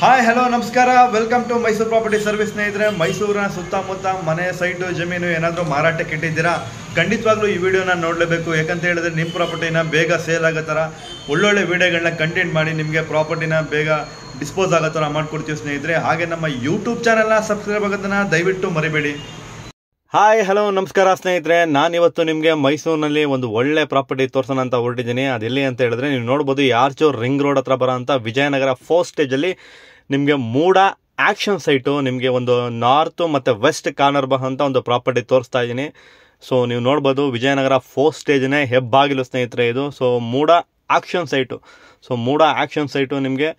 hi hello ನಮಸ್ಕಾರ welcome to Mysuru property service ಸ್ನೇಹಿತರೆ ಮೈಸೂರಿನ ಸುತ್ತಮುತ್ತ ಮನೆ ಸೈಟು ಜಮೀನು ಏನಾದರೂ ಮಾರಾಟಕ್ಕೆ ಇಟ್ಟಿದ್ದೀರಾ ಖಂಡಿತವಾಗ್ಲೂ ಈ ವಿಡಿಯೋನ ನೋಡಲೇಬೇಕು ಯಾಕಂತ ಹೇಳಿದ್ರೆ ನಿಮ್ಮ ಪ್ರಾಪರ್ಟಿನ ಬೇಗ ಸೇಲ್ ಆಗೋ ಥರ ಒಳ್ಳೊಳ್ಳೆ ವಿಡಿಯೋಗಳನ್ನ ಕಂಟೆಂಟ್ ಮಾಡಿ ನಿಮಗೆ ಪ್ರಾಪರ್ಟಿನ ಬೇಗ ಡಿಸ್ಪೋಸ್ ಆಗೋ ಥರ ಮಾಡ್ಕೊಡ್ತೀವಿ ಸ್ನೇಹಿತರೆ ಹಾಗೆ ನಮ್ಮ ಯೂಟ್ಯೂಬ್ ಚಾನಲ್ನ ಸಬ್ಸ್ಕ್ರೈಬ್ ಆಗೋದನ್ನು ದಯವಿಟ್ಟು ಮರಿಬೇಡಿ ಹಾಯ್ ಹಲೋ ನಮಸ್ಕಾರ ಸ್ನೇಹಿತರೆ ನಾನು ಇವತ್ತು ನಿಮಗೆ ಮೈಸೂರಿನಲ್ಲಿ ಒಂದು ಒಳ್ಳೆ ಪ್ರಾಪರ್ಟಿ ತೋರ್ಸೋಣ ಅಂತ ಹೊರಟಿದ್ದೀನಿ ಅದೆಲ್ಲಿ ಅಂತ ಹೇಳಿದ್ರೆ ನೀವು ನೋಡ್ಬೋದು ಯಾರ್ಚೋ ರಿಂಗ್ ರೋಡ್ ಹತ್ರ ಬರೋಂಥ ವಿಜಯನಗರ ಫೋರ್ ಸ್ಟೇಜಲ್ಲಿ ನಿಮಗೆ ಮೂಡ ಆ್ಯಕ್ಷನ್ ಸೈಟು ನಿಮಗೆ ಒಂದು ನಾರ್ತು ಮತ್ತು ವೆಸ್ಟ್ ಕಾರ್ನರ್ ಅಂತ ಒಂದು ಪ್ರಾಪರ್ಟಿ ತೋರಿಸ್ತಾ ಇದ್ದೀನಿ ಸೊ ನೀವು ನೋಡ್ಬೋದು ವಿಜಯನಗರ ಫೋರ್ ಸ್ಟೇಜ್ನೇ ಹೆಬ್ಬಾಗಿಲು ಸ್ನೇಹಿತರೆ ಇದು so MUDA auction site so MUDA auction site ನಿಮಗೆ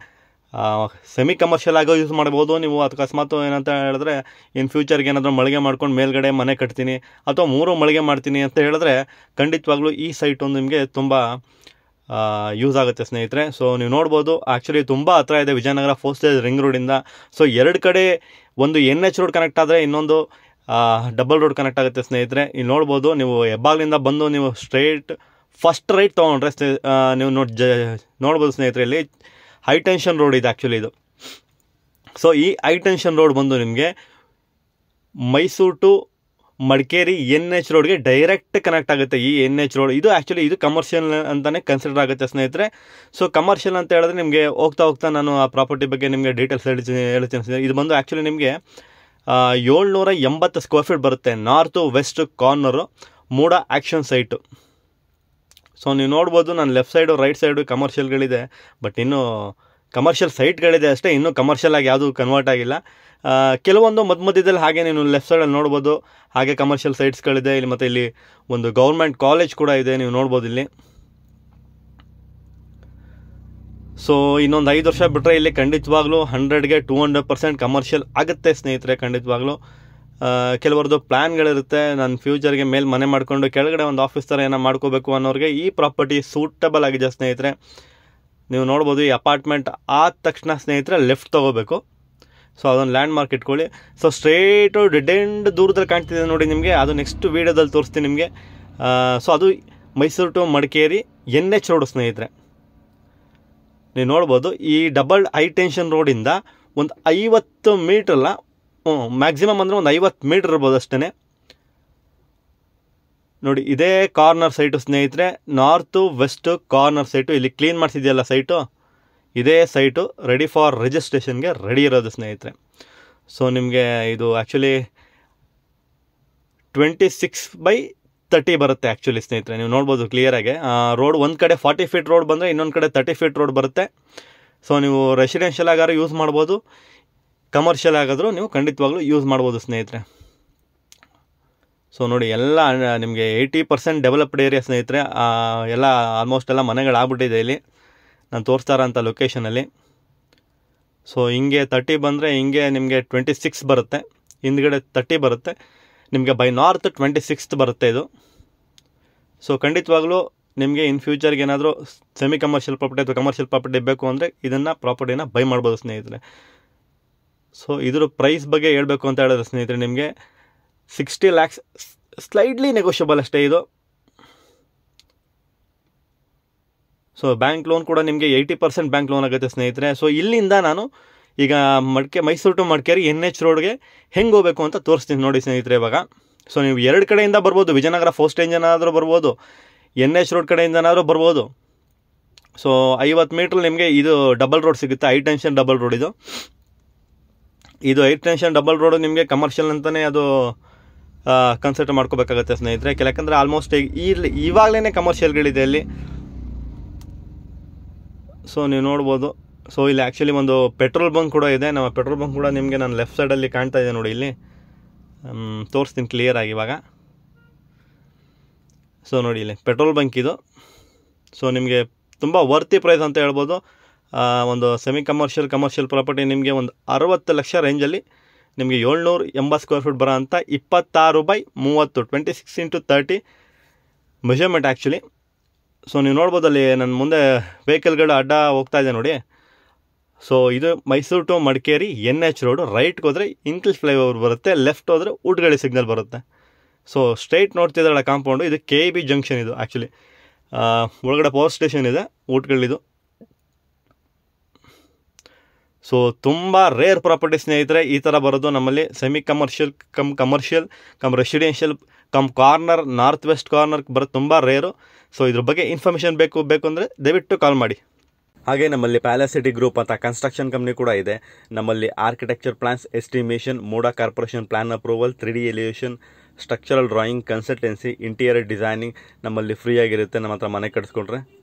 ಸೆಮಿ ಕಮರ್ಷಿಯಲ್ ಆಗೋ ಯೂಸ್ ಮಾಡ್ಬೋದು ನೀವು ಅಕಸ್ಮಾತ್ ಏನಂತ ಹೇಳಿದ್ರೆ ಇನ್ ಫ್ಯೂಚರ್ಗೆ ಏನಾದರೂ ಮಳಿಗೆ ಮಾಡ್ಕೊಂಡು ಮೇಲ್ಗಡೆ ಮನೆ ಕಟ್ತೀನಿ ಅಥವಾ ಮೂರು ಮಳಿಗೆ ಮಾಡ್ತೀನಿ ಅಂತ ಹೇಳಿದ್ರೆ ಖಂಡಿತವಾಗ್ಲೂ ಈ ಸೈಟ್ ಒಂದು ನಿಮಗೆ ತುಂಬ ಯೂಸ್ ಆಗುತ್ತೆ ಸ್ನೇಹಿತರೆ ಸೊ ನೀವು ನೋಡ್ಬೋದು ಆ್ಯಕ್ಚುಲಿ ತುಂಬ ಹತ್ರ ಇದೆ ವಿಜಯನಗರ ಫೋಸ್ಟೇಜ್ ರಿಂಗ್ ರೋಡಿಂದ ಸೊ ಎರಡು ಕಡೆ ಒಂದು ಎನ್ ಎಚ್ ರೋಡ್ ಕನೆಕ್ಟ್ ಆದರೆ ಇನ್ನೊಂದು ಡಬಲ್ ರೋಡ್ ಕನೆಕ್ಟ್ ಆಗುತ್ತೆ ಸ್ನೇಹಿತರೆ ಇಲ್ಲಿ ನೋಡ್ಬೋದು ನೀವು ಹೆಬ್ಬಾಗ್ಲಿಂದ ಬಂದು ನೀವು ಸ್ಟ್ರೈಟ್ ಫಸ್ಟ್ ರೈಟ್ ತೊಗೊಂಡ್ರೆ ಸ್ನೇಹ ನೀವು ನೋಡಿ ಜ ನೋಡ್ಬೋದು ಸ್ನೇಹಿತರೆ ಇಲ್ಲಿ ಹೈ ಟೆನ್ಷನ್ ರೋಡ್ ಇದು ಆ್ಯಕ್ಚುಲಿ ಇದು ಸೊ ಈ ಹೈ ಟೆನ್ಷನ್ ರೋಡ್ ಬಂದು ನಿಮಗೆ Mysuru to Madikeri N H ರೋಡ್ಗೆ ಡೈರೆಕ್ಟ್ ಕನೆಕ್ಟ್ ಆಗುತ್ತೆ ಈ ಎನ್ ಎಚ್ ರೋಡ್ ಇದು ಆ್ಯಕ್ಚುಲಿ ಇದು ಕಮರ್ಷಿಯಲ್ ಅಂತಲೇ ಕನ್ಸಿಡರ್ ಆಗುತ್ತೆ ಸ್ನೇಹಿತರೆ ಸೊ ಕಮರ್ಷಿಯಲ್ ಅಂತ ಹೇಳಿದ್ರೆ ನಿಮಗೆ ಹೋಗ್ತಾ ಹೋಗ್ತಾ ನಾನು ಆ ಪ್ರಾಪರ್ಟಿ ಬಗ್ಗೆ ನಿಮಗೆ ಡೀಟೇಲ್ಸ್ ಹೇಳ್ತೀನಿ ಹೇಳ್ತೀನಿ ಇದು ಬಂದು ಆ್ಯಕ್ಚುಲಿ ನಿಮಗೆ ಏಳ್ನೂರ ಎಂಬತ್ತು ಸ್ಕ್ವೇರ್ ಫೀಟ್ ಬರುತ್ತೆ north west corner MUDA auction site so ನೀವು ನೋಡ್ಬೋದು ನಾನು ಲೆಫ್ಟ್ ಸೈಡು ರೈಟ್ ಸೈಡು ಕಮರ್ಷಿಯಲ್ಗಳಿದೆ ಬಟ್ ಇನ್ನೂ ಕಮರ್ಷಿಯಲ್ ಸೈಟ್ಗಳಿದೆ ಅಷ್ಟೇ ಇನ್ನೂ ಆಗಿ ಯಾವುದೂ ಕನ್ವರ್ಟ್ ಆಗಿಲ್ಲ ಕೆಲವೊಂದು ಮಧ್ಯ ಮಧ್ಯದಲ್ಲಿ ಹಾಗೆ ನೀವು ಲೆಫ್ಟ್ ಸೈಡಲ್ಲಿ ನೋಡ್ಬೋದು ಹಾಗೆ ಕಮರ್ಷಿಯಲ್ ಸೈಟ್ಸ್ಗಳಿದೆ ಇಲ್ಲಿ ಮತ್ತು ಇಲ್ಲಿ ಒಂದು ಗೌರ್ಮೆಂಟ್ ಕಾಲೇಜ್ ಕೂಡ ಇದೆ ನೀವು ನೋಡ್ಬೋದು ಇಲ್ಲಿ ಸೊ ಇನ್ನೊಂದು ಐದು ವರ್ಷ ಬಿಟ್ಟರೆ ಇಲ್ಲಿ ಖಂಡಿತವಾಗ್ಲೂ ಹಂಡ್ರೆಡ್ಗೆ ಟೂ ಹಂಡ್ರೆಡ್ ಪರ್ಸೆಂಟ್ ಕಮರ್ಷಿಯಲ್ ಆಗುತ್ತೆ ಸ್ನೇಹಿತರೆ ಖಂಡಿತವಾಗ್ಲೂ ಕೆಲವರದ್ದು ಪ್ಲ್ಯಾನ್ಗಳಿರುತ್ತೆ ನಾನು ಫ್ಯೂಚರ್ಗೆ ಮೇಲೆ ಮನೆ ಮಾಡಿಕೊಂಡು ಕೆಳಗಡೆ ಒಂದು ಆಫೀಸ್ ಥರ ಏನೋ ಮಾಡ್ಕೋಬೇಕು ಅನ್ನೋರಿಗೆ ಈ ಪ್ರಾಪರ್ಟಿ ಸೂಟಬಲ್ ಆಗಿದೆ ಸ್ನೇಹಿತರೆ ನೀವು ನೋಡ್ಬೋದು ಈ ಅಪಾರ್ಟ್ಮೆಂಟ್ ಆದ ತಕ್ಷಣ ಸ್ನೇಹಿತರೆ ಲೆಫ್ಟ್ ತೊಗೋಬೇಕು ಸೊ ಅದೊಂದು ಲ್ಯಾಂಡ್ ಮಾರ್ಕ್ ಇಟ್ಕೊಳ್ಳಿ ಸೊ ಸ್ಟ್ರೇಟು ಡಿಡೆಂಡ್ ದೂರದಲ್ಲಿ ಕಾಣ್ತಿದೆ ನೋಡಿ ನಿಮಗೆ ಅದು ನೆಕ್ಸ್ಟ್ ವೀಡಿಯೋದಲ್ಲಿ ತೋರಿಸ್ತೀನಿ ನಿಮಗೆ ಸೊ ಅದು Mysuru to Madikeri N H road ಸ್ನೇಹಿತರೆ ನೀವು ನೋಡ್ಬೋದು ಈ ಡಬಲ್ ಹೈ ಟೆನ್ಷನ್ ರೋಡಿಂದ ಒಂದು ಐವತ್ತು ಮೀಟ್ರಲ್ಲ ಮ್ಯಾಕ್ಸಿಮಮ್ ಅಂದರೆ ಒಂದು ಐವತ್ತು ಮೀಟ್ರ್ ಇರ್ಬೋದು ಅಷ್ಟೇ ನೋಡಿ ಇದೇ ಕಾರ್ನರ್ ಸೈಟು ಸ್ನೇಹಿತರೆ ನಾರ್ತು ವೆಸ್ಟು ಕಾರ್ನರ್ ಸೈಟು ಇಲ್ಲಿ ಕ್ಲೀನ್ ಮಾಡಿಸಿದೆಯಲ್ಲ ಸೈಟು ಇದೇ ಸೈಟು ರೆಡಿ ಫಾರ್ ರಿಜಿಸ್ಟ್ರೇಷನ್ಗೆ ರೆಡಿ ಇರೋದು ಸ್ನೇಹಿತರೆ ಸೊ ನಿಮಗೆ ಇದು actually twenty six by thirty ಬರುತ್ತೆ ಆ್ಯಕ್ಚುಲಿ ಸ್ನೇಹಿತರೆ ನೀವು ನೋಡ್ಬೋದು ಕ್ಲಿಯರಾಗಿ ರೋಡ್ ಒಂದು ಕಡೆ ಫಾರ್ಟಿ ಫೀಟ್ ರೋಡ್ ಬಂದರೆ ಇನ್ನೊಂದು ಕಡೆ ತರ್ಟಿ ಫೀಟ್ ರೋಡ್ ಬರುತ್ತೆ ಸೊ ನೀವು ರೆಸಿಡೆನ್ಷಿಯಲ್ ಆಗಾರು ಯೂಸ್ ಮಾಡ್ಬೋದು ಕಮರ್ಷಿಯಲ್ ಆಗಿದ್ರೂ ನೀವು ಖಂಡಿತವಾಗ್ಲೂ ಯೂಸ್ ಮಾಡ್ಬೋದು ಸ್ನೇಹಿತರೆ ಸೊ ನೋಡಿ ಎಲ್ಲ ನಿಮಗೆ ಏಯ್ಟಿ ಪರ್ಸೆಂಟ್ ಡೆವಲಪ್ಡ್ ಏರಿಯಾ ಸ್ನೇಹಿತರೆ ಎಲ್ಲ ಆಲ್ಮೋಸ್ಟ್ ಎಲ್ಲ ಮನೆಗಳಾಗ್ಬಿಟ್ಟಿದೆ ಇಲ್ಲಿ ನಾನು ತೋರಿಸ್ತಾ ಇರೋಂಥ ಲೊಕೇಶನಲ್ಲಿ ಸೊ ಹಿಂಗೆ ತರ್ಟಿ ಬಂದರೆ ಹಿಂಗೆ ನಿಮಗೆ ಟ್ವೆಂಟಿ ಸಿಕ್ಸ್ ಬರುತ್ತೆ ಹಿಂದ್ಗಡೆ ತರ್ಟಿ ಬರುತ್ತೆ ನಿಮಗೆ ಬೈ ನಾರ್ತ್ ಟ್ವೆಂಟಿ ಸಿಕ್ಸ್ತ್ ಬರುತ್ತೆ ಇದು ಸೊ ಖಂಡಿತವಾಗ್ಲೂ ನಿಮಗೆ ಇನ್ ಫ್ಯೂಚರ್ಗೆ ಏನಾದರೂ ಸೆಮಿ ಕಮರ್ಷಿಯಲ್ ಪ್ರಾಪರ್ಟಿ ಅಥವಾ ಕಮರ್ಷಿಯಲ್ ಪ್ರಾಪರ್ಟಿ ಬೇಕು ಅಂದರೆ ಇದನ್ನು ಪ್ರಾಪರ್ಟಿನ ಬೈ ಮಾಡ್ಬೋದು ಸ್ನೇಹಿತರೆ ಸೊ ಇದರ ಪ್ರೈಸ್ ಬಗ್ಗೆ ಹೇಳಬೇಕು ಅಂತ ಹೇಳಿದ್ರೆ ಸ್ನೇಹಿತರೆ ನಿಮಗೆ ಸಿಕ್ಸ್ಟಿ ಲ್ಯಾಕ್ಸ್ ಸ್ಲೈಡ್ಲಿ ನೆಗೋಷಿಯಬಲ್ ಅಷ್ಟೇ ಇದು ಸೊ ಬ್ಯಾಂಕ್ ಲೋನ್ ಕೂಡ ನಿಮಗೆ ಏಯ್ಟಿ ಪರ್ಸೆಂಟ್ ಬ್ಯಾಂಕ್ ಲೋನ್ ಆಗುತ್ತೆ ಸ್ನೇಹಿತರೆ ಸೊ ಇಲ್ಲಿಂದ ನಾನು ಈಗ ಮಡಿಕೆ Mysuru to Madikeri N H ರೋಡ್ಗೆ ಹೆಂಗೆ ಹೋಗಬೇಕು ಅಂತ ತೋರಿಸ್ತೀನಿ ನೋಡಿ ಸ್ನೇಹಿತರೆ ಇವಾಗ ಸೊ ನೀವು ಎರಡು ಕಡೆಯಿಂದ ಬರ್ಬೋದು ವಿಜಯನಗರ ಫೋಸ್ಟ್ ಏನಾದರೂ ಬರ್ಬೋದು ಎನ್ ಎಚ್ ರೋಡ್ ಕಡೆಯಿಂದನಾದರೂ ಬರ್ಬೋದು ಸೊ ಐವತ್ತು ಮೀಟ್ರ್ ನಿಮಗೆ ಇದು ಡಬಲ್ ರೋಡ್ ಸಿಗುತ್ತೆ ಐ ಟೆನ್ಷನ್ ಡಬಲ್ ರೋಡ್ ಇದು ಇದು ಏಟ್ ಟೆನ್ಷನ್ ಡಬಲ್ ರೋಡು ನಿಮಗೆ ಕಮರ್ಷಿಯಲ್ ಅಂತಲೇ ಅದು ಕನ್ಸಿಡರ್ ಮಾಡ್ಕೋಬೇಕಾಗತ್ತೆ ಸ್ನೇಹಿತರೆ ಕೆಲಕಂದ್ರೆ ಆಲ್ಮೋಸ್ಟ್ ಇಲ್ಲಿ ಇವಾಗಲೇ ಕಮರ್ಷಿಯಲ್ಗಳಿದೆ ಇಲ್ಲಿ ಸೊ ನೀವು ನೋಡ್ಬೋದು ಸೊ ಇಲ್ಲಿ ಆ್ಯಕ್ಚುಲಿ ಒಂದು ಪೆಟ್ರೋಲ್ ಬಂಕ್ ಕೂಡ ಇದೆ ನಮ್ಮ ಪೆಟ್ರೋಲ್ ಬಂಕ್ ಕೂಡ ನಿಮಗೆ ನಾನು ಲೆಫ್ಟ್ ಸೈಡಲ್ಲಿ ಕಾಣ್ತಾ ಇದೆ ನೋಡಿ ಇಲ್ಲಿ ತೋರಿಸ್ತೀನಿ ಕ್ಲಿಯರಾಗಿ ಇವಾಗ ಸೊ ನೋಡಿ ಇಲ್ಲಿ ಪೆಟ್ರೋಲ್ ಬಂಕ್ ಇದು ಸೊ ನಿಮಗೆ ತುಂಬ ವರ್ತಿ ಪ್ರೈಸ್ ಅಂತ ಹೇಳ್ಬೋದು ಒಂದು ಸೆಮಿ ಕಮರ್ಷಿಯಲ್ ಕಮರ್ಷಿಯಲ್ ಪ್ರಾಪರ್ಟಿ ನಿಮಗೆ ಒಂದು ಅರವತ್ತು ಲಕ್ಷ ರೇಂಜಲ್ಲಿ ನಿಮಗೆ ಏಳ್ನೂರು ಎಂಬತ್ತು ಸ್ಕ್ವೇರ್ ಫೀಟ್ ಬರೋ ಅಂತ ಇಪ್ಪತ್ತಾರು ಬೈ ಮೂವತ್ತು twenty six into thirty measurement actually so ನೀವು ನೋಡ್ಬೋದು ಅಲ್ಲಿ ನನ್ನ ಮುಂದೆ ವೆಹಿಕಲ್ಗಳು ಅಡ್ಡ ಹೋಗ್ತಾ ಇದೆ ನೋಡಿ ಸೊ ಇದು Mysuru to Madikeri N H road ರೈಟ್ಗೆ ಹೋದರೆ ಇಂಕ್ಲಿಷ್ ಫ್ಲೈಓವರ್ ಬರುತ್ತೆ ಲೆಫ್ಟ್ ಹೋದರೆ ಊಟಗಳಿ ಸಿಗ್ನಲ್ ಬರುತ್ತೆ ಸೊ ಸ್ಟ್ರೈಟ್ ನೋಡ್ತಿದ್ದಾಳೆ ಕಾಂಪೌಂಡು ಇದು ಕೆ ಬಿ ಜಂಕ್ಷನ್ ಇದು ಆ್ಯಕ್ಚುಲಿ ಒಳಗಡೆ ಪವರ್ ಸ್ಟೇಷನ್ ಇದೆ ಊಟಗಳಿದು ಸೊ ತುಂಬ ರೇರ್ ಪ್ರಾಪರ್ಟಿ ಸ್ನೇಹಿತರೆ ಈ ಥರ ಬರೋದು ನಮ್ಮಲ್ಲಿ semi commercial cum commercial cum residential cum corner north west corner ಬರೋದು ತುಂಬ ರೇರು ಸೊ ಇದ್ರ ಬಗ್ಗೆ ಇನ್ಫಾರ್ಮೇಷನ್ ಬೇಕು ಬೇಕು ಅಂದರೆ ದಯವಿಟ್ಟು ಕಾಲ್ ಮಾಡಿ ಹಾಗೆ ನಮ್ಮಲ್ಲಿ ಸಿಟಿ ಗ್ರೂಪ್ ಅಂತ ಕನ್ಸ್ಟ್ರಕ್ಷನ್ ಕಂಪ್ನಿ ಕೂಡ ಇದೆ ನಮ್ಮಲ್ಲಿ architecture plans estimation MUDA corporation plan approval three D elevation structural drawing consultancy interior designing ನಮ್ಮಲ್ಲಿ ಫ್ರೀ ಆಗಿರುತ್ತೆ ನಮ್ಮ ಹತ್ರ ಮನೆ ಕಟ್ಸ್ಕೊಂಡ್ರೆ